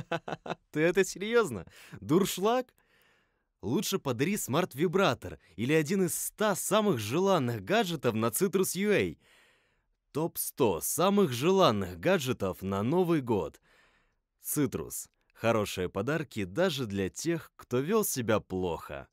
Ты это серьезно? Дуршлаг? Лучше подари смарт-вибратор или один из 100 самых желанных гаджетов на Citrus UA. Топ-100 самых желанных гаджетов на Новый год. Citrus. Хорошие подарки даже для тех, кто вел себя плохо.